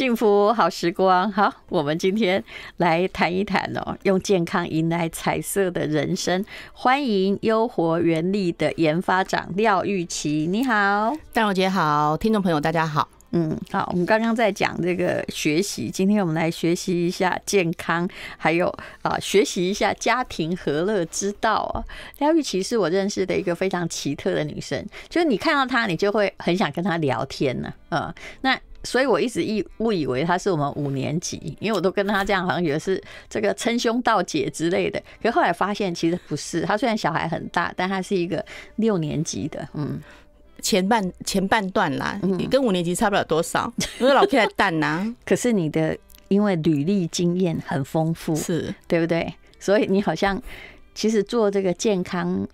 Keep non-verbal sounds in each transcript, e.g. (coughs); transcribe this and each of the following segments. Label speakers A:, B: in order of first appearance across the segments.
A: 幸福好时光，好，我们今天来谈一谈哦，用健康迎来彩色的人生。欢迎优活原力的研发长廖玉琪，你好，大荣姐好，听众朋友大家好，嗯，好，我们刚刚在讲这个学习，今天我们来学习一下健康，还有啊，学习一下家庭和乐之道啊。廖玉琪是我认识的一个非常奇特的女生，就是你看到她，你就会很想跟她聊天呢，啊，那。所以我一直以误以为他是我们五年级，因为我都跟他这样，好像觉得是这个称兄道姐之类的。可后来发现其实不是，他虽然小孩很大，但他是一个六年级的，嗯，前半前半段啦，跟五年级差不了多少，因为老偏淡呐。可是你的因为履历经验很丰富，是对不对？所以你好像其实做这个健康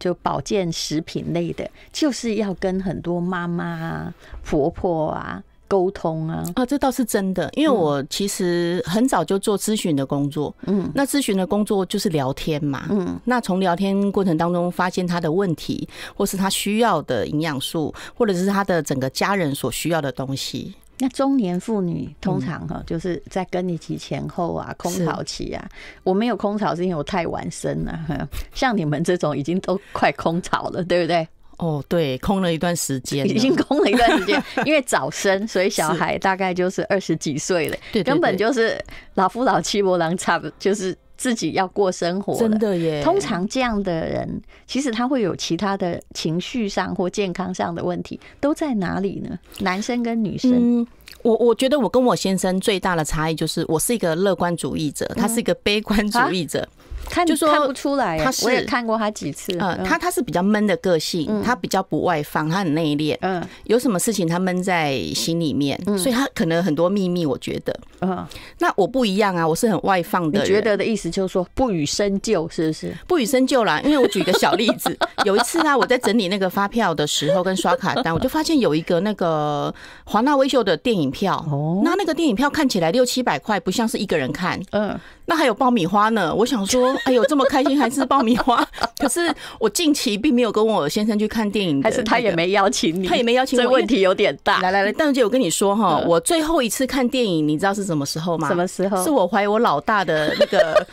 A: 就保健食品类的，就是要跟很多妈妈啊、婆婆啊。沟通啊啊，这倒是真的，因为我其实很早就做咨询的工作，嗯，那咨询的工作就是聊天嘛，嗯，那从聊天过程当中发现他的问题，或是他需要的营养素，或者是他的整个家人所需要的东西。那中年妇女通常哈，就是在更年期前后啊，空巢期啊，我没有空巢是因为我太晚生了，像你们这种已经都快空巢了，对不对？哦，对，空了一段时间，已经空了一段时间，(laughs) 因为早生，所以小孩大概就是二十几岁了，(laughs) 根本就是老夫老妻模囊，差不就是自己要过生活真的耶！通常这样的人，其实他会有其他的情绪上或健康上的问题，都在哪里呢？男生跟女生？嗯，我我觉得我跟我先生最大的差异就是，我是一个乐观主义者，他是一个悲观主义者。看就说看不出来，我也看过他几次。嗯，他他是比较闷的个性，他比较不外放，他很内敛。嗯，有什么事情他闷在心里面，所以他可能很多秘密。我觉得，嗯，那我不一样啊，我是很外放的你觉得的意思就是说不予深究，是不是？不予深究啦，因为我举个小例子，(laughs) 有一次啊，我在整理那个发票的时候，跟刷卡单，我就发现有一个那个华纳微秀的电影票。哦，那那个电影票看起来六七百块，不像是一个人看。嗯。那还有爆米花呢？我想说，(laughs) 哎有这么开心，还是爆米花？(laughs) 可是我近期并没有跟我先生去看电影，还是他也没邀请你，他也没邀请。这问题有点大。来来来，邓姐，我跟你说哈，我最后一次看电影，你知道是什么时候吗？什么时候？是我怀疑我老大的那个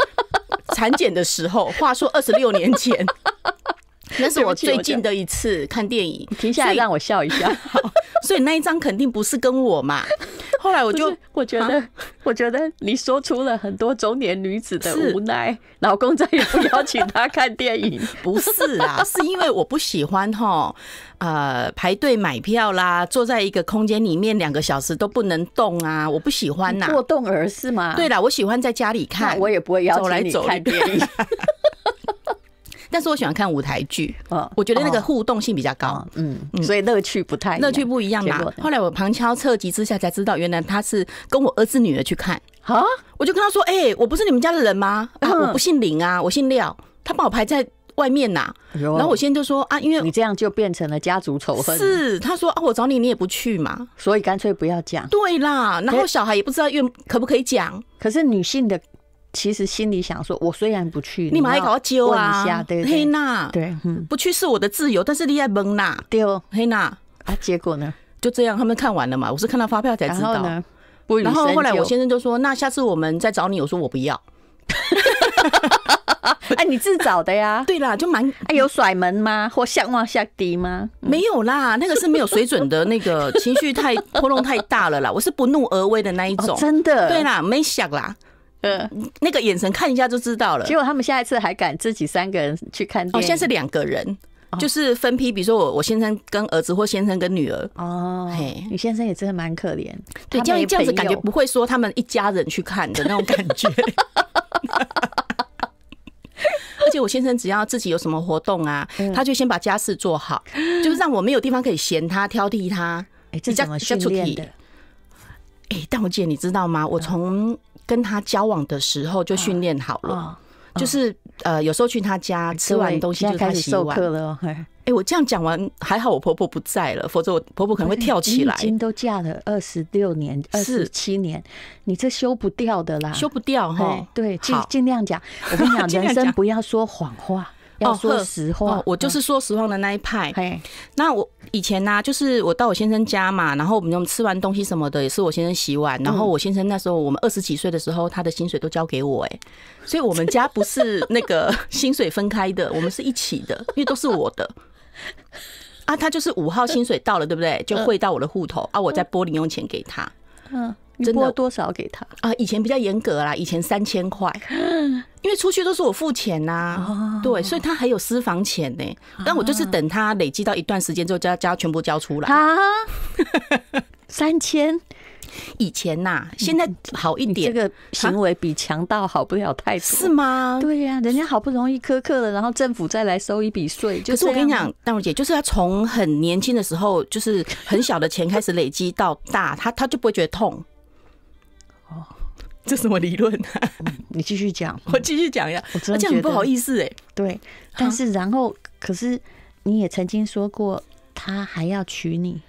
A: 产检的时候。话说二十六年前。(laughs) 那是我最近的一次看电影，停下来让我笑一下。所以 (laughs) 那一张肯定不是跟我嘛。(laughs) 后来我就我觉得，我觉得你说出了很多中年女子的无奈。老公再也不邀请她看电影，不是啊？是因为我不喜欢哈，呃，排队买票啦，坐在一个空间里面两个小时都不能动啊，我不喜欢呐。过动儿是吗？对啦，我喜欢在家里看，我也不会邀请你看电影。但是我喜欢看舞台剧，啊，我觉得那个互动性比较高，嗯，所以乐趣不太乐趣不一样嘛。后来我旁敲侧击之下才知道，原来他是跟我儿子女儿去看啊，我就跟他说，哎，我不是你们家的人吗？啊，我不姓林啊，我姓廖，他把我排在外面呐。然后我先就说啊，因为你这样就变成了家族仇恨。是，他说啊，我找你，你也不去嘛，所以干脆不要讲。对啦，然后小孩也不知道愿可不可以讲，可是女性的。其实心里想说，我虽然不去，你马还搞要揪啊，对对黑娜，对，不去是我的自由，但是你在蒙娜，对，黑娜，啊，结果呢？就这样，他们看完了嘛，我是看到发票才知道。然后呢？然后后来我先生就说，那下次我们再找你，我说我不要。(laughs) (laughs) 哎，你自找的呀。对啦，就蛮哎，有甩门吗？或下望下低吗？没有啦，那个是没有水准的，那个 (laughs) 情绪太波动太大了啦。我是不怒而威的那一种，真的。对啦，没想啦。呃，那个眼神看一下就知道了。结果他们下一次还敢自己三个人去看电影？哦，现在是两个人，就是分批。比如说，我我先生跟儿子，或先生跟女儿。哦，嘿，你先生也真的蛮可怜。对，这样这样子感觉不会说他们一家人去看的那种感觉。(laughs) 而且我先生只要自己有什么活动啊，他就先把家事做好，就是让我没有地方可以嫌他、挑剔他。哎，这怎么出题的？哎，但我姐你知道吗？我从跟他交往的时候就训练好了，就是呃，有时候去他家吃完东西就开始授课了。哎，我这样讲完还好，我婆婆不在了，否则我婆婆可能会跳起来。已经都嫁了二十六年、二十七年，你这修不掉的啦，修不掉。对，尽尽量讲。我跟你讲，男 (laughs) 生不要说谎话。
B: 要说实话，
A: 我就是说实话的那一派。那我以前呢，就是我到我先生家嘛，然后我们吃完东西什么的，也是我先生洗碗。然后我先生那时候我们二十几岁的时候，他的薪水都交给我，哎，所以我们家不是那个薪水分开的，(laughs) 我们是一起的，因为都是我的。啊，他就是五号薪水到了，对不对？就汇到我的户头啊，我再拨零用钱给他。嗯，真的多少给他啊？以前比较严格啦，以前三千块。(laughs) 因为出去都是我付钱呐，对，所以他还有私房钱呢。但我就是等他累积到一段时间之后，就要将全部交出来。(laughs) 三千，以前呐，现在好一点。这个行为比强盗好不了太多，是吗？对呀，人家好不容易苛刻了，然后政府再来收一笔税。就是我跟你讲，大荣姐，就是他从很年轻的时候，就是很小的钱开始累积到大，他他就不会觉得痛。哦。(laughs) 这什么理论？你继续讲，(laughs) 我继续讲呀。我很不好意思哎。对，但是然后可是你也曾经说过，他还要娶你。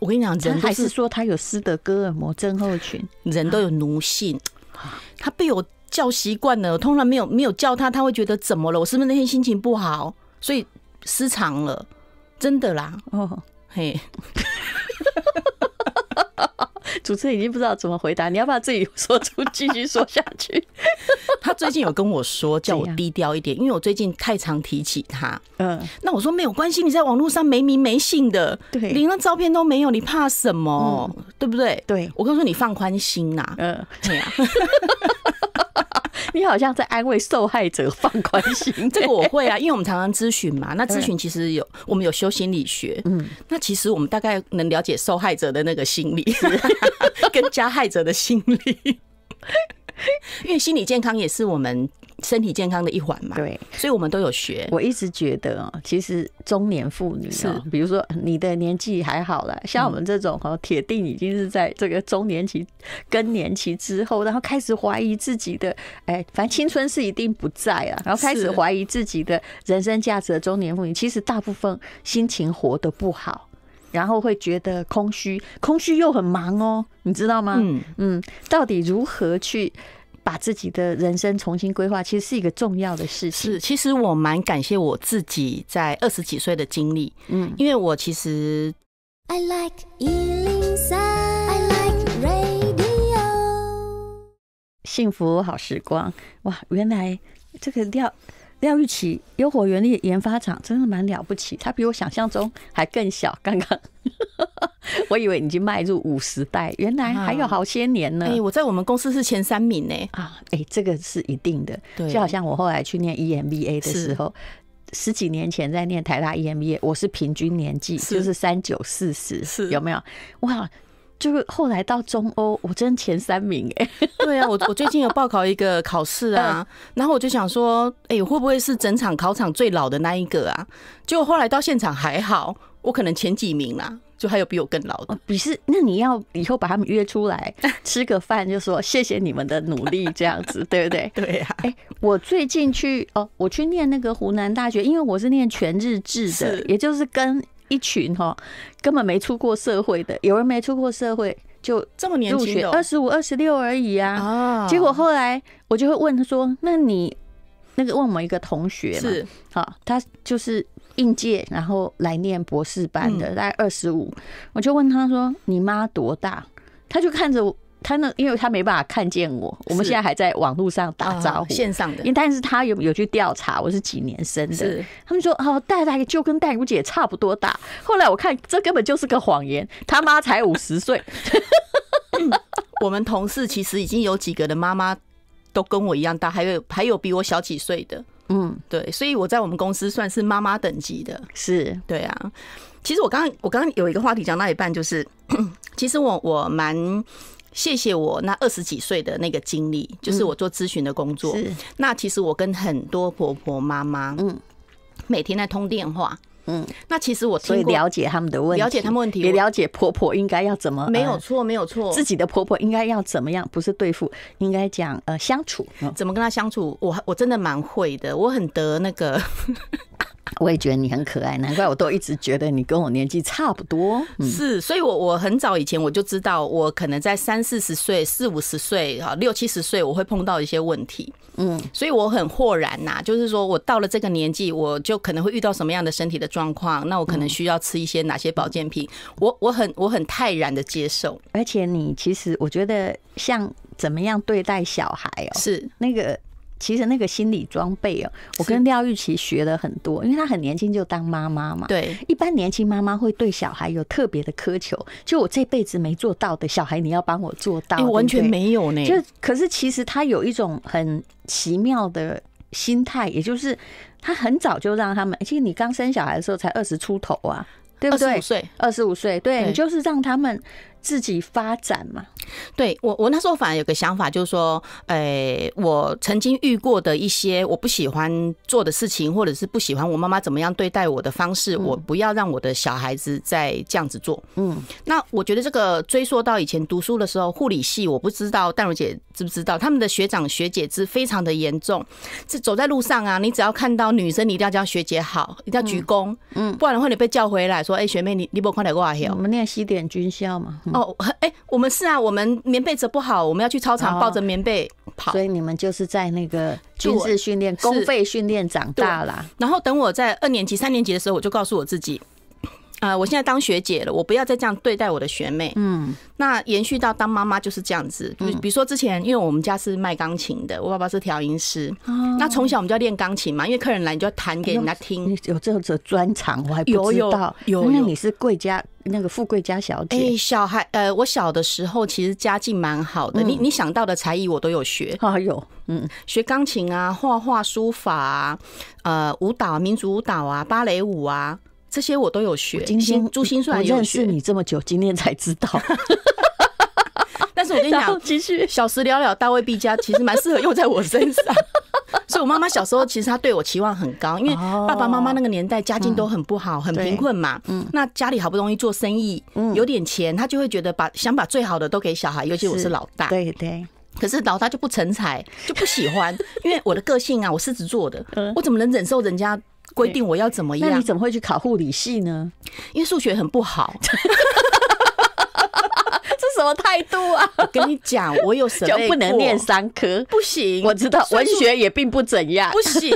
A: 我跟你讲，人还是说他有斯德哥尔摩症候群，人都有奴性。他被我叫习惯了，我通常没有没有叫他，他会觉得怎么了？我是不是那天心情不好，所以失常了？真的啦。哦嘿。(laughs) 主持人已经不知道怎么回答，你要不要自己说出继续说下去？(laughs) 他最近有跟我说，叫我低调一点，因为我最近太常提起他。嗯，那我说没有关系，你在网络上没名没姓的，对，连个照片都没有，你怕什么？对不对？对，我跟说你放宽心啊。嗯，对呀。(laughs) 你好像在安慰受害者，放宽心。这个我会啊，因为我们常常咨询嘛。(laughs) 那咨询其实有，我们有修心理学，嗯，那其实我们大概能了解受害者的那个心理，(laughs) 跟加害者的心理。因为心理健康也是我们身体健康的一环嘛，对，所以我们都有学。我一直觉得啊，其实中年妇女是，比如说你的年纪还好了，像我们这种哈，铁定已经是在这个中年期、更年期之后，然后开始怀疑自己的，哎，反正青春是一定不在了，然后开始怀疑自己的人生价值。的中年妇女其实大部分心情活得不好，然后会觉得空虚，空虚又很忙哦，你知道吗？嗯嗯，到底如何去？把自己的人生重新规划，其实是一个重要的事情。是，其实我蛮感谢我自己在二十几岁的经历，嗯，因为我其实。幸福好时光，哇！原来这个料。廖玉琪优活源的研发厂真的蛮了不起，他比我想象中还更小。刚刚 (laughs) 我以为已经迈入五十代，原来还有好些年呢。哎，我在我们公司是前三名呢。啊，哎，这个是一定的。对，就好像我后来去念 EMBA 的时候，十几年前在念台大 EMBA，我是平均年纪就是三九四十，有没有？哇！就是后来到中欧，我真前三名哎。(laughs) 对啊，我我最近有报考一个考试啊，(laughs) 然后我就想说，哎，会不会是整场考场最老的那一个啊？结果后来到现场还好，我可能前几名啦，就还有比我更老的。比是，那你要以后把他们约出来 (laughs) 吃个饭，就说谢谢你们的努力，这样子对不对？对呀。哎，我最近去哦，我去念那个湖南大学，因为我是念全日制的，也就是跟。一群哈，根本没出过社会的，有人没出过社会，就这么年轻，二十五、二十六而已啊！结果后来我就会问他说：“那你那个问我们一个同学嘛，是啊，他就是应届，然后来念博士班的，大概二十五，我就问他说：‘你妈多大？’他就看着我。”他那，因为他没办法看见我，我们现在还在网络上打招呼，线上的。因但是他有有去调查我是几年生的，他们说哦，大概就跟戴茹姐差不多大。后来我看这根本就是个谎言，他妈才五十岁。(laughs) 我们同事其实已经有几个的妈妈都跟我一样大，还有还有比我小几岁的。嗯，对，所以我在我们公司算是妈妈等级的。是，对啊。其实我刚刚我刚刚有一个话题讲到一半，就是 (coughs) 其实我我蛮。谢谢我那二十几岁的那个经历，就是我做咨询的工作。那其实我跟很多婆婆妈妈，嗯，每天在通电话，嗯，那其实我会了解他们的问题，了解他们问题，也了解婆婆应该要怎么，没有错，没有错，自己的婆婆应该要怎么样，不是对付，应该讲呃相处，怎么跟她相处，我我真的蛮会的，我很得那个。我也觉得你很可爱，难怪我都一直觉得你跟我年纪差不多。是，所以，我我很早以前我就知道，我可能在三四十岁、四五十岁、哈六七十岁，我会碰到一些问题。嗯，所以我很豁然呐，就是说我到了这个年纪，我就可能会遇到什么样的身体的状况，那我可能需要吃一些哪些保健品。我我很我很泰然的接受。而且，你其实我觉得，像怎么样对待小孩哦，是那个。其实那个心理装备哦，我跟廖玉琪学了很多，因为她很年轻就当妈妈嘛。对，一般年轻妈妈会对小孩有特别的苛求，就我这辈子没做到的小孩，你要帮我做到，完全没有呢。就可是其实她有一种很奇妙的心态，也就是她很早就让他们，其实你刚生小孩的时候才二十出头啊，对不对？二十五岁，二十五岁，对，就是让他们。自己发展嘛？对我，我那时候反而有个想法，就是说，诶，我曾经遇过的一些我不喜欢做的事情，或者是不喜欢我妈妈怎么样对待我的方式，我不要让我的小孩子再这样子做。嗯，那我觉得这个追溯到以前读书的时候，护理系我不知道淡如姐知不知道，他们的学长学姐之非常的严重，是走在路上啊，你只要看到女生，你一定要叫学姐好，一定要鞠躬，嗯，不然的话你被叫回来说，哎，学妹，你你不快点过来，我们念西点军校嘛。哦，哎，我们是啊，我们棉被折不好，我们要去操场抱着棉被跑，所以你们就是在那个军事训练、公费训练长大啦。然后等我在二年级、三年级的时候，我就告诉我自己。呃，我现在当学姐了，我不要再这样对待我的学妹。嗯，那延续到当妈妈就是这样子。比比如说之前，因为我们家是卖钢琴的，我爸爸是调音师。哦，那从小我们就要练钢琴嘛，因为客人来你就弹给人家听。有这种专长，我还不知道。有有有。那你是贵家那个富贵家小姐？哎，小孩，呃，我小的时候其实家境蛮好的。你你想到的才艺我都有学。啊有，嗯，学钢琴啊，画画、书法啊，呃，舞蹈，民族舞蹈啊，芭蕾舞啊。这些我都有学，珠心算。我认识你这么久，今天才知道。(laughs) 但是我跟你讲，其 (laughs) 实小时了了，大未必佳，其实蛮适合用在我身上。(laughs) 所以，我妈妈小时候其实她对我期望很高，因为爸爸妈妈那个年代家境都很不好，很贫困嘛。嗯，那家里好不容易做生意，有点钱，她就会觉得把想把最好的都给小孩，尤其我是老大。对对。可是老大就不成才，就不喜欢，因为我的个性啊，我狮子座的，我怎么能忍受人家？规定我要怎么样？那你怎么会去考护理系呢？因为数学很不好，(laughs) 这什么态度啊？(laughs) 跟你讲，我有不能念三科，不行。我知道文学也并不怎样，不行，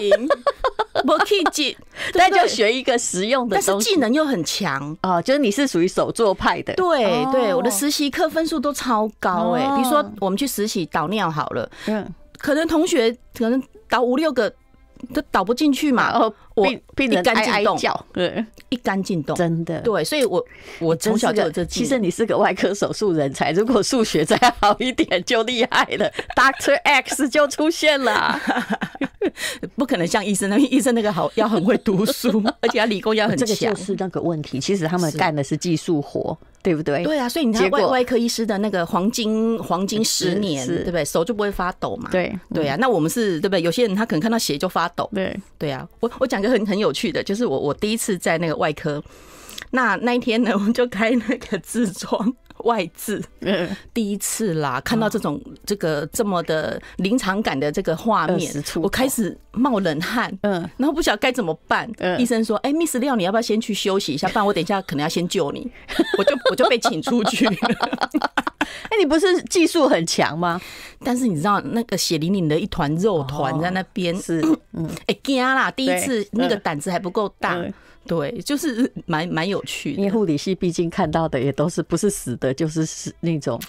A: 不 (laughs) 可以进。但就学一个实用的，但是技能又很强啊！就是你是属于手作派的，对对，我的实习课分数都超高哎。比如说我们去实习导尿好了，嗯，可能同学可能导五六个。都倒不进去嘛，然后我病人哀哀叫，对，一干净洞，真的，对，所以我我从小就有这，其实你是个外科手术人才，如果数学再好一点就厉害了，(laughs) Doctor X 就出现了，(laughs) 不可能像医生，那医生那个好要很会读书，(laughs) 而且他理工要很强，这个就是那个问题，其实他们干的是技术活。对不对？对啊，所以你看外外科医师的那个黄金黄金十年，对不对？手就不会发抖嘛。对对啊，那我们是对不对？有些人他可能看到血就发抖。对对啊，我我讲个很很有趣的，就是我我第一次在那个外科，那那一天呢，我们就开那个痔疮。外置，第一次啦，看到这种这个这么的临场感的这个画面，我开始冒冷汗，嗯，然后不晓得该怎么办。医生说：“哎，Miss 廖，你要不要先去休息一下？不然我等一下可能要先救你。(laughs) ”我就我就被请出去。(laughs) 哎，你不是技术很强吗？但是你知道那个血淋淋的一团肉团在那边是，(coughs) 嗯，哎，惊啦！第一次那个胆子还不够大，对，就是蛮蛮有趣。因为护理系毕竟看到的也都是不是死的。就是是那种，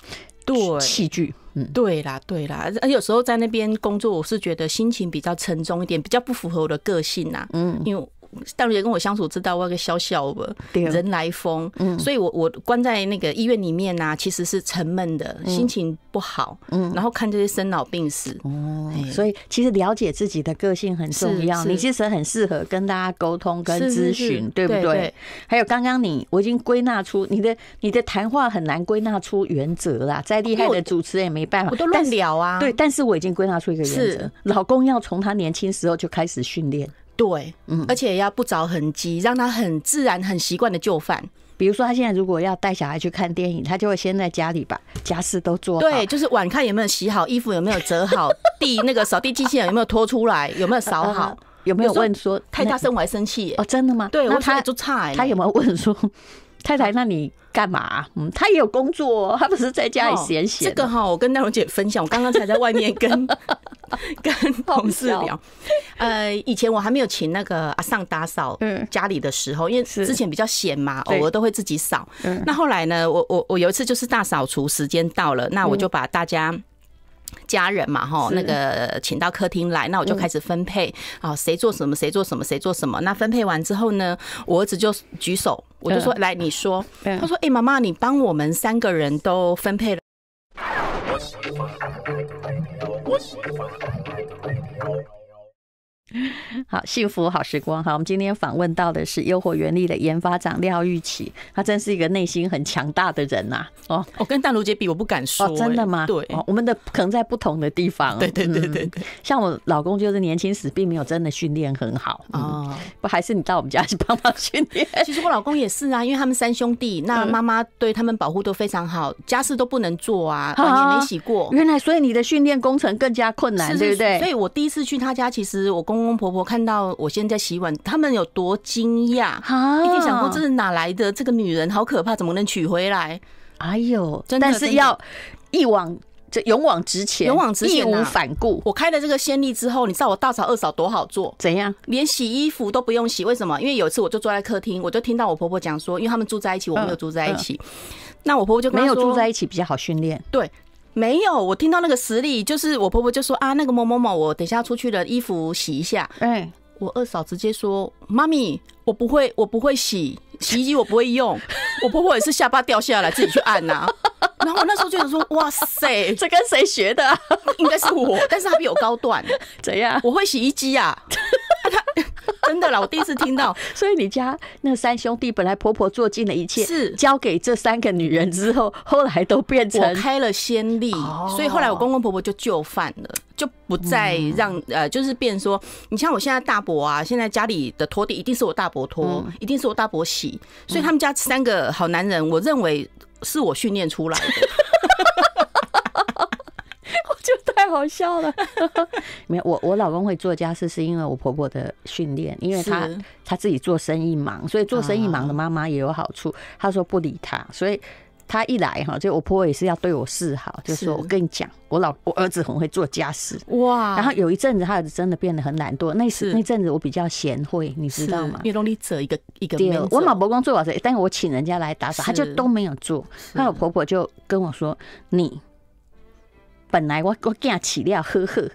A: 对器具，嗯，对啦，对啦，而有时候在那边工作，我是觉得心情比较沉重一点，比较不符合我的个性呐，嗯，因为。大姐跟我相处，知道我个笑笑的人来疯，所以我我关在那个医院里面呐，其实是沉闷的心情不好，嗯，然后看这些生老病死，哦，所以其实了解自己的个性很重要。你其实很适合跟大家沟通跟咨询，对不对？还有刚刚你，我已经归纳出你的你的谈话很难归纳出原则啦，再厉害的主持人也没办法，我都乱聊啊。对，但是我已经归纳出一个原则：老公要从他年轻时候就开始训练。对，嗯，而且要不着痕迹，让他很自然、很习惯的就范。比如说，他现在如果要带小孩去看电影，他就会先在家里把家事都做。对，就是碗看有没有洗好，衣服有没有折好，(laughs) 地那个扫地机器人有没有拖出来，有没有扫好，(laughs) 有没有问说太太生我还生气？哦，真的吗？对，我他就做菜，他有没有问说太太，那你干嘛？嗯，他也有工作，他不是在家里闲闲。这个哈，我跟奈蓉姐分享，我刚刚才在外面跟。(laughs) (laughs) 跟同事聊，呃，以前我还没有请那个阿尚打扫家里的时候，因为之前比较闲嘛，偶尔都会自己扫。那后来呢，我我我有一次就是大扫除时间到了，那我就把大家家人嘛哈那个请到客厅来，那我就开始分配啊，谁做什么，谁做什么，谁做什么。那分配完之后呢，我儿子就举手，我就说来你说，他说哎妈妈，你帮我们三个人都分配了。What's (laughs) 好，幸福好时光。好，我们今天访问到的是优活原力的研发长廖玉琪，他真是一个内心很强大的人呐。哦，我跟淡卢姐比，我不敢说，真的吗？对，我们的可能在不同的地方。(laughs) 对对对对对。(laughs) 像我老公就是年轻时并没有真的训练很好啊，不还是你到我们家去帮忙训练？其实我老公也是啊，因为他们三兄弟，那妈妈对他们保护都非常好，家事都不能做啊，碗也没洗过。原来，所以你的训练工程更加困难，对不对？所以我第一次去他家，其实我公公公婆婆看到我现在洗碗，他们有多惊讶？一定想过这是哪来的？这个女人好可怕，怎么能娶回来？哎呦，真但是要一往这勇往直前，勇往直前，义无反顾。我开了这个先例之后，你知道我大嫂二嫂多好做？怎样？连洗衣服都不用洗。为什么？因为有一次我就坐在客厅，我就听到我婆婆讲说，因为他们住在一起，我没有住在一起。那我婆婆就没有住在一起比较好训练。对。没有，我听到那个实例就是我婆婆就说啊，那个某某某，我等下出去了衣服洗一下。哎，我二嫂直接说妈咪，我不会，我不会洗洗衣机，我不会用。(laughs) 我婆婆也是下巴掉下来自己去按呐。(laughs) 然后我那时候就想说，哇塞，这跟谁学的？应该是我，但是他比我高段，(laughs) 怎样？我会洗衣机啊。真的，啦，我第一次听到，(laughs) 所以你家那三兄弟本来婆婆做尽了一切，是交给这三个女人之后，后来都变成我开了先例，所以后来我公公婆婆就就范了，就不再让呃，就是变说，你像我现在大伯啊，现在家里的拖地一定是我大伯拖，一定是我大伯洗，所以他们家三个好男人，我认为是我训练出来的。(laughs) (laughs) 我就太好笑了，(laughs) 没有我我老公会做家事，是因为我婆婆的训练，因为她她自己做生意忙，所以做生意忙的妈妈也有好处。她说不理他，所以他一来哈，就我婆婆也是要对我示好，就说：“我跟你讲，我老我儿子很会做家事哇。”然后有一阵子，他儿子真的变得很懒惰。那时那阵子我比较贤惠，你知道吗？你容易做一个一个。第我老婆光做好是，但我请人家来打扫，他就都没有做。那我婆婆就跟我说：“你。”本来我我呷起了呵呵，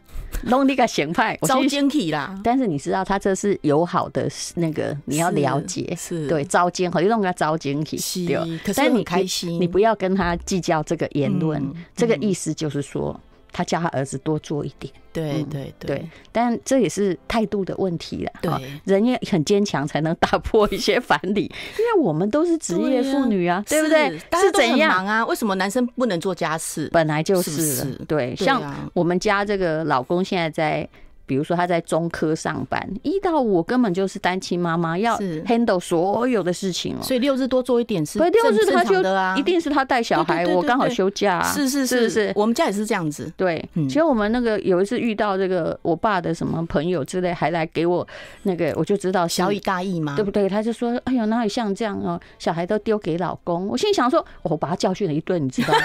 A: 弄你个选派招精体啦。但是你知道，他这是友好的那个，你要了解，是对招奸，好就弄个招奸体，对。可是你开心，你不要跟他计较这个言论。这个意思就是说。他叫他儿子多做一点，对对对，但这也是态度的问题了。对，人也很坚强，才能打破一些反理。(laughs) 因为我们都是职业妇女啊，对不对？是是怎样啊，为什么男生不能做家事？本来就是，对，像我们家这个老公现在在。比如说他在中科上班，一到五根本就是单亲妈妈要 handle 所有的事情哦。所以六日多做一点事。不是六日他就一定是他带小孩，我刚好休假。是是是是，我们家也是这样子。对，其实我们那个有一次遇到这个我爸的什么朋友之类，还来给我那个，我就知道小意大意嘛，对不对？他就说：“哎呦，哪里像这样哦，小孩都丢给老公。”我心里想说：“我把他教训了一顿，你知道吗？”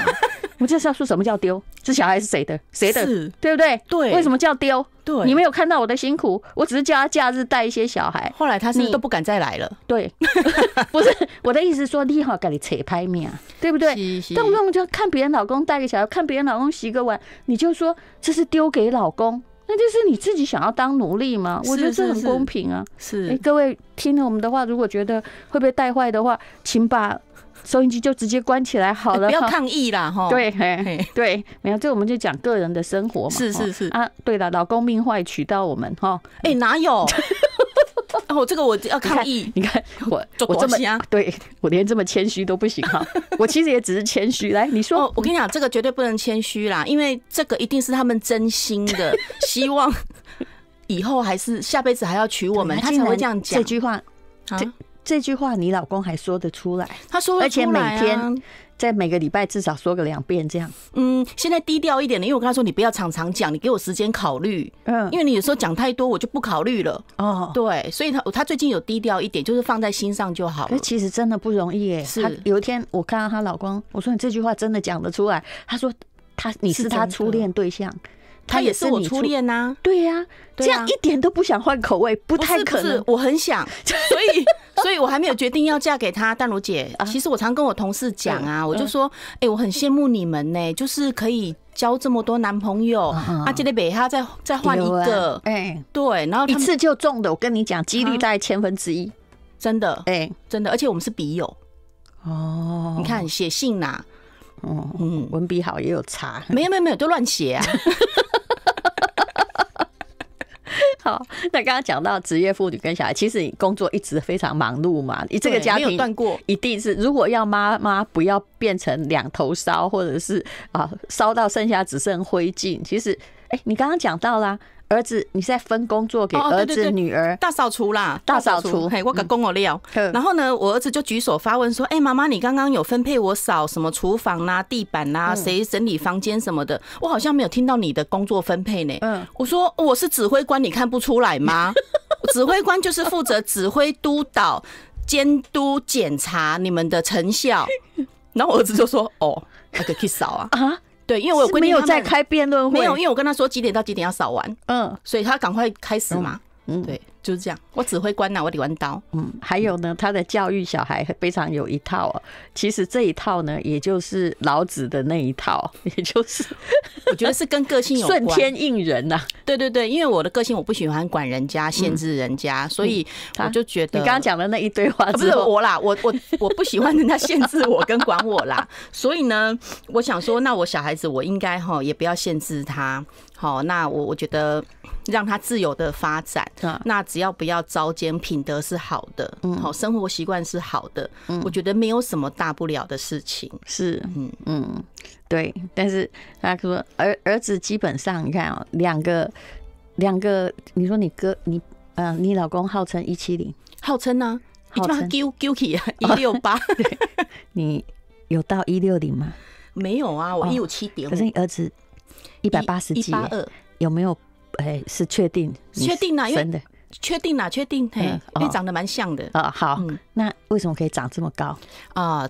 A: (laughs) 我就是要说什么叫丢？这小孩是谁的？谁的？对不对？对，为什么叫丢？对，你没有看到我的辛苦，我只是叫他假日带一些小孩。后来他是都不敢再来了。对，(laughs) 不是我的意思说你好跟你扯拍面对不对？动不动就看别人老公带个小孩，看别人老公洗个碗，你就说这是丢给老公，那就是你自己想要当奴隶嘛？我觉得这很公平啊。是，各位听了我们的话，如果觉得会被带坏的话，请把。收音机就直接关起来好了，不要抗议啦，哈，对，嘿，对，没有，这我们就讲个人的生活嘛，是是是啊，对的，老公命坏娶到我们哈，哎，哪有？(laughs) 哦，这个我要抗议，你看 (laughs) 我我这么，对我连这么谦虚都不行哈。(laughs) 我其实也只是谦虚，来，你说，我跟你讲，这个绝对不能谦虚啦，因为这个一定是他们真心的希望，以后还是下辈子还要娶我们，他才会这样讲这句话。这句话你老公还说得出来？他说而且每天在每个礼拜至少说个两遍这样。嗯，现在低调一点了，因为跟他说你不要常常讲，你给我时间考虑。嗯，因为你有时候讲太多，我就不考虑了。哦，对，所以他他最近有低调一点，就是放在心上就好了。其实真的不容易哎。是，有一天我看到她老公，我说你这句话真的讲得出来？他说他你是他初恋对象。他也是我初恋呐，对呀，这样一点都不想换口味，不太可能。我很想，(laughs) 所以，所以我还没有决定要嫁给他。但罗姐，其实我常跟我同事讲啊，我就说，哎，我很羡慕你们呢，就是可以交这么多男朋友。阿杰的北他再再换一个，哎，对，然后一次就中的，我跟你讲，几率大概千分之一，真的，哎，真的，而且我们是笔友哦，你看写信呐。嗯嗯，文笔好也有差，没有没有没有，就乱写啊。(laughs) 好，那刚刚讲到职业妇女跟小孩，其实你工作一直非常忙碌嘛，你这个家庭断过，一定是如果要妈妈不要变成两头烧，或者是啊烧到剩下只剩灰烬。其实，哎，你刚刚讲到啦，儿子，你是在分工作给儿子、女儿大扫除啦，大扫除。嘿，我搞公我料。然后呢，我儿子就举手发问说：“哎，妈妈，你刚刚有分配我扫什么厨房啦、地板啦，谁整理房间什么的？我好像没有听到你的工作分配呢。”嗯，我说：“我是指挥官，你看不出来吗？(laughs) 指挥官就是负责指挥、督导、监督、检查你们的成效。”然后我儿子就说：“哦，那就去扫啊。(laughs) ”啊。对，因为我有规定没有在开辩论会，没有，因为我跟他说几点到几点要扫完，嗯，所以他赶快开始嘛，嗯，对。就是这样，我指挥官呐，我得弯刀。嗯，还有呢，他的教育小孩非常有一套哦。其实这一套呢，也就是老子的那一套，(laughs) 也就是 (laughs) 我觉得是跟个性有顺天应人呐。对对对，因为我的个性，我不喜欢管人家、限制人家，所以我就觉得你刚刚讲的那一堆话，不是我啦，我我我不喜欢人家限制我跟管我啦。(laughs) 所以呢，我想说，那我小孩子，我应该哈也不要限制他。好，那我我觉得。让他自由的发展，那只要不要糟奸，品德是好的，好生活习惯是好的，我觉得没有什么大不了的事情。是，嗯嗯，对。但是他说儿儿子基本上，你看啊，两个两个，你说你哥，你啊，你老公号称一七零，号称呢，号称 k i 啊，(laughs) 一六八，你有到一六零吗？没有啊，我一五七点。可是你儿子一百八十，一八二有没有？哎，是确定，确定呐，真的，确定呐，确定，嘿，因为长得蛮像的啊。好，那为什么可以长这么高啊？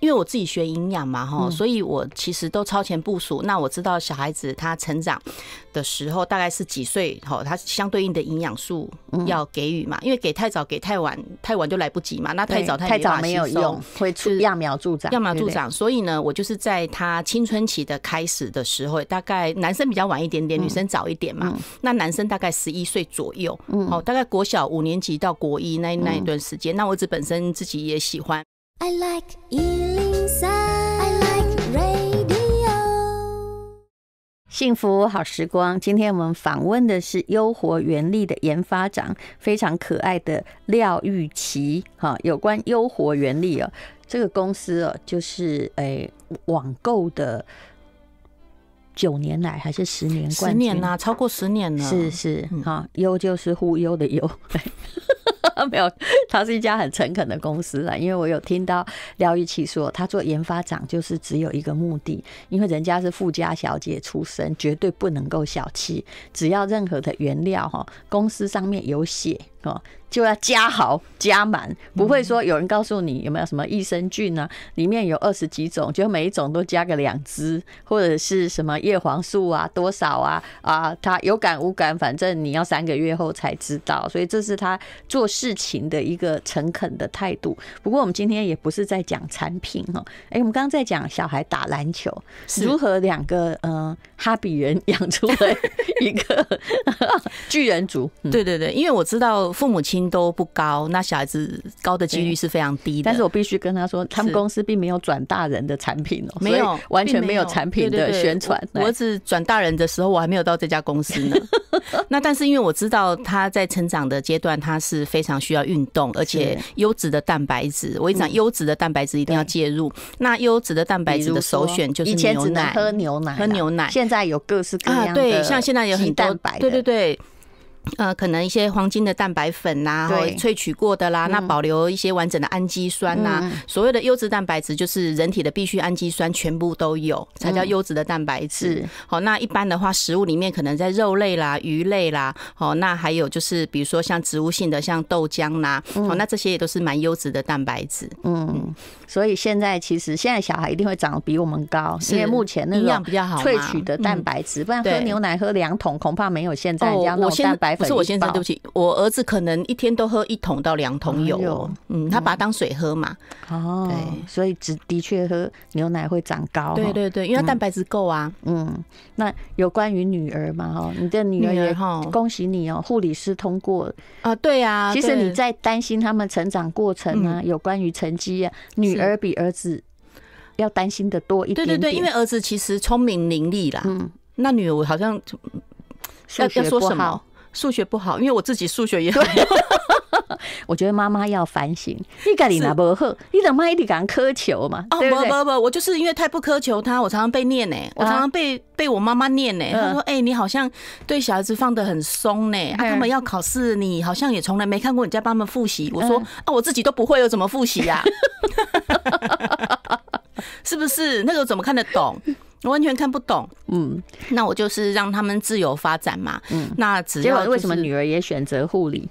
A: 因为我自己学营养嘛，哈，所以我其实都超前部署。那我知道小孩子他成长的时候，大概是几岁？哈，他相对应的营养素要给予嘛。因为给太早，给太晚，太晚就来不及嘛。那太早，太早没有用，会出揠苗助长。揠苗助长。所以呢，我就是在他青春期的开始的时候，大概男生比较晚一点点，女生早一点嘛。那男生大概十一岁左右，哦，大概国小五年级到国一那那一段时间。那我子本身自己也喜欢。I like 103. I like radio. 幸福好时光，今天我们访问的是优活原力的研发长，非常可爱的廖玉琪。哈，有关优活原力哦，这个公司哦，就是诶，网购的九年来还是十年，十年呢，超过十年了。是是，哈，优就是忽悠的优。(laughs) 没有，他是一家很诚恳的公司了。因为我有听到廖玉琪说，他做研发长就是只有一个目的，因为人家是富家小姐出身，绝对不能够小气。只要任何的原料哈，公司上面有写哦，就要加好加满，不会说有人告诉你有没有什么益生菌啊，里面有二十几种，就每一种都加个两支，或者是什么叶黄素啊多少啊啊，他有感无感，反正你要三个月后才知道。所以这是他做。事情的一个诚恳的态度。不过我们今天也不是在讲产品哈。哎，我们刚刚在讲小孩打篮球，如何两个呃哈比人养出来一个 (laughs) 巨人族？对对对，因为我知道父母亲都不高，那小孩子高的几率是非常低的。但是我必须跟他说，他们公司并没有转大人的产品哦，没有完全没有产品的宣传。我只转大人的时候，我还没有到这家公司呢。(laughs) 那但是因为我知道他在成长的阶段，他是非。非常需要运动，而且优质的蛋白质。我跟你讲优质的蛋白质一定要介入，那优质的蛋白质的首选就是牛奶，喝牛奶，喝牛奶。现在有各式各样的，对，像现在有很蛋白，对对对。呃，可能一些黄金的蛋白粉呐，萃取过的啦，那保留一些完整的氨基酸呐。所谓的优质蛋白质，就是人体的必需氨基酸全部都有，才叫优质的蛋白质。好，那一般的话，食物里面可能在肉类啦、鱼类啦，哦，那还有就是，比如说像植物性的，像豆浆啦，哦，那这些也都是蛮优质的蛋白质。嗯，所以现在其实现在小孩一定会长得比我们高，因为目前营养比较好，萃取的蛋白质，不然喝牛奶喝两桶，恐怕没有现在这样。我先。不是我先生对不起，我儿子可能一天都喝一桶到两桶油，嗯，他把它当水喝嘛，哦，对，所以只的确喝牛奶会长高，对对对，因为蛋白质够啊，嗯，那有关于女儿嘛，哈，你的女儿也哈，恭喜你哦，护理师通过啊，对呀，其实你在担心他们成长过程啊，有关于成绩，女儿比儿子要担心的多一点，对对对，因为儿子其实聪明伶俐啦，嗯，那女儿好像要说什么？数学不好，因为我自己数学也很。(laughs) 我觉得妈妈要反省，你家里拿不好，你的妈一定敢苛求嘛，哦，不不不我就是因为太不苛求他，我常常被念呢，我常常被被我妈妈念呢。她说：“哎，你好像对小孩子放的很松呢，啊，他们要考试，你好像也从来没看过你在帮他们复习。”我说：“啊，我自己都不会了，怎么复习啊？” (laughs) 是不是那个怎么看得懂？我完全看不懂，嗯，那我就是让他们自由发展嘛，嗯，那只要为什么女儿也选择护理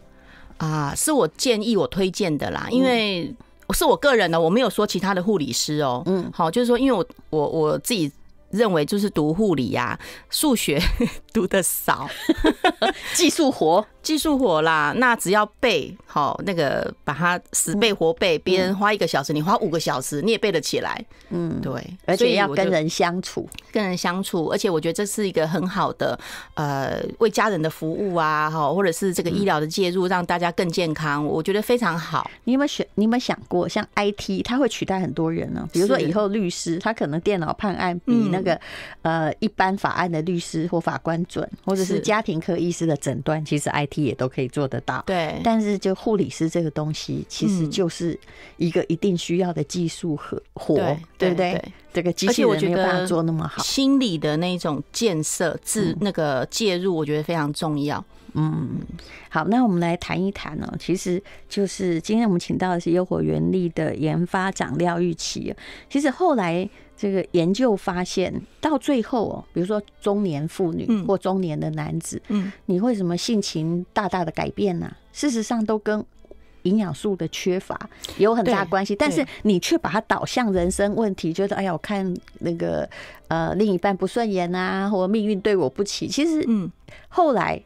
A: 啊？是我建议我推荐的啦，因为是我个人的，我没有说其他的护理师哦，嗯，好，就是说，因为我我我自己认为就是读护理呀，数学 (laughs) 读的少，(laughs) 技术活。技术活啦，那只要背好那个，把它死背活背，别人花一个小时，你花五个小时，你也背得起来。嗯，对，而且要跟人相处，跟人相处，而且我觉得这是一个很好的，呃，为家人的服务啊，哈，或者是这个医疗的介入，让大家更健康，我觉得非常好。你有没有选？你有没有想过，像 IT，它会取代很多人呢？比如说以后律师，他可能电脑判案比那个呃一般法案的律师或法官准，或者是家庭科医师的诊断，其实 IT。也都可以做得到，对。但是就护理师这个东西，其实就是一个一定需要的技术和活，对不对？这个机器人没有办法做那么好。心理的那种建设、自那个介入，我觉得非常重要。嗯，好，那我们来谈一谈哦。其实就是今天我们请到的是优活原力的研发长廖玉琪。其实后来这个研究发现，到最后哦，比如说中年妇女或中年的男子，嗯，你为什么性情大大的改变呢？事实上，都跟营养素的缺乏有很大关系。但是你却把它导向人生问题，觉得哎呀，我看那个呃另一半不顺眼啊，或命运对我不起。其实嗯，后来。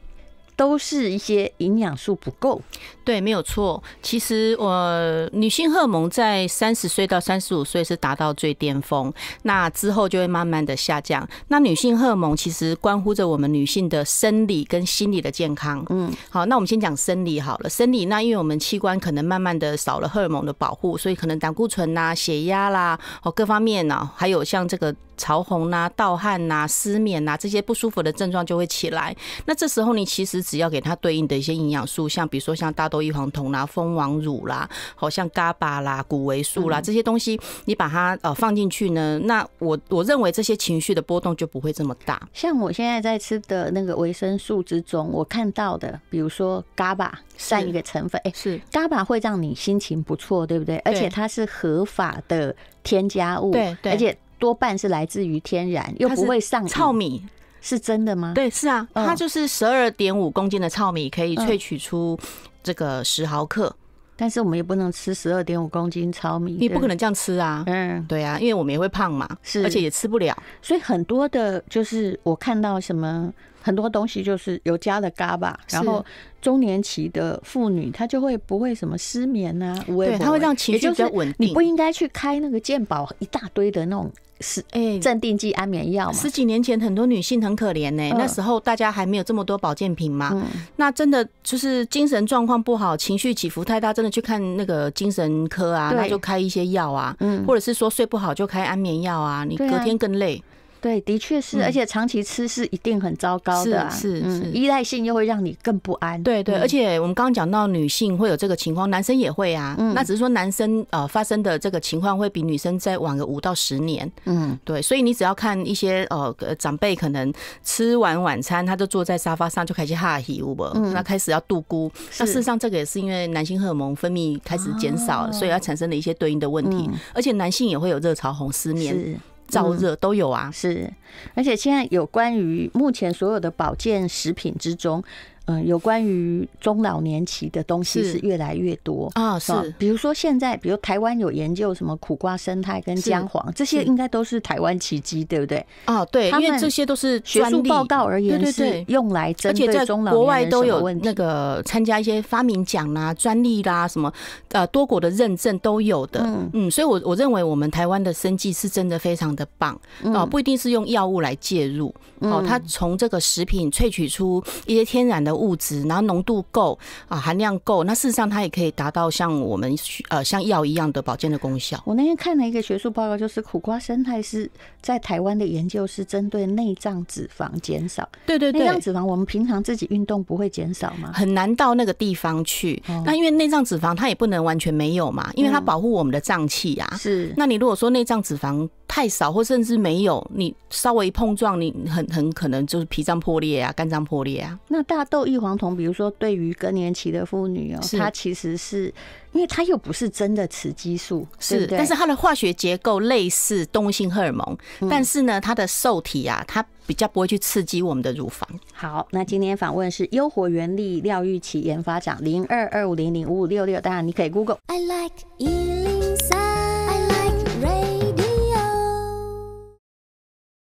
A: 都是一些营养素不够，对，没有错。其实，我女性荷尔蒙在三十岁到三十五岁是达到最巅峰，那之后就会慢慢的下降。那女性荷尔蒙其实关乎着我们女性的生理跟心理的健康。嗯，好，那我们先讲生理好了。生理那因为我们器官可能慢慢的少了荷尔蒙的保护，所以可能胆固醇啦、血压啦、哦各方面呢，还有像这个。潮红呐、盗汗呐、失眠呐，这些不舒服的症状就会起来。那这时候你其实只要给他对应的一些营养素，像比如说像大豆异黄酮啦、蜂王乳啦，好像嘎巴啦、谷维素啦这些东西，你把它呃放进去呢，那我我认为这些情绪的波动就不会这么大。像我现在在吃的那个维生素之中，我看到的，比如说嘎巴算一个成分，哎，是嘎巴会让你心情不错，对不对？而且它是合法的添加物，对，而且。多半是来自于天然，又不会上瘾。糙米是真的吗？对，是啊，它就是十二点五公斤的糙米可以萃取出这个十毫克，但是我们也不能吃十二点五公斤糙米，你不可能这样吃啊。嗯，对啊，因为我们也会胖嘛，是，而且也吃不了，所以很多的，就是我看到什么很多东西，就是有加了嘎巴，然后中年期的妇女她就会不会什么失眠啊，对，她会让情绪比较稳定。你不应该去开那个健宝一大堆的那种。是哎，镇定剂、安眠药嘛。十几年前，很多女性很可怜呢。那时候大家还没有这么多保健品嘛。那真的就是精神状况不好，情绪起伏太大，真的去看那个精神科啊，那就开一些药啊，或者是说睡不好就开安眠药啊，你隔天更累。对，的确是，而且长期吃是一定很糟糕的，是是，依赖性又会让你更不安。对对，而且我们刚刚讲到女性会有这个情况，男生也会啊。那只是说男生呃发生的这个情况会比女生再晚个五到十年。嗯，对，所以你只要看一些呃长辈可能吃完晚餐，他就坐在沙发上就开始哈气，唔，那开始要度孤。那事实上这个也是因为男性荷尔蒙分泌开始减少，所以要产生的一些对应的问题。而且男性也会有热潮红失眠。燥热都有啊，是，而且现在有关于目前所有的保健食品之中。嗯，有关于中老年期的东西是越来越多啊，是，比如说现在，比如台湾有研究什么苦瓜生态跟姜黄，这些应该都是台湾奇迹，对不对？啊，对，因为这些都是学术报告而言是用来针对中老国外都有那个参加一些发明奖啊、专利啦什么，呃，多国的认证都有的，嗯，所以我我认为我们台湾的生计是真的非常的棒，哦，不一定是用药物来介入，哦，它从这个食品萃取出一些天然的。物质，然后浓度够啊，含量够，那事实上它也可以达到像我们呃像药一样的保健的功效。我那天看了一个学术报告，就是苦瓜生态是在台湾的研究，是针对内脏脂肪减少。对对对，内脏脂肪我们平常自己运动不会减少吗？很难到那个地方去。那因为内脏脂肪它也不能完全没有嘛，因为它保护我们的脏器啊。是，那你如果说内脏脂肪太少或甚至没有，你稍微碰撞，你很很可能就是脾脏破裂啊，肝脏破裂啊。那大豆。异黄酮，比如说对于更年期的妇女哦，它其实是因为它又不是真的雌激素，是，但是它的化学结构类似动物性荷尔蒙，但是呢，它的受体啊，它比较不会去刺激我们的乳房。好，那今天访问是优活原力廖玉琪研发长零二二五零零五五六六，当然你可以 Google。I like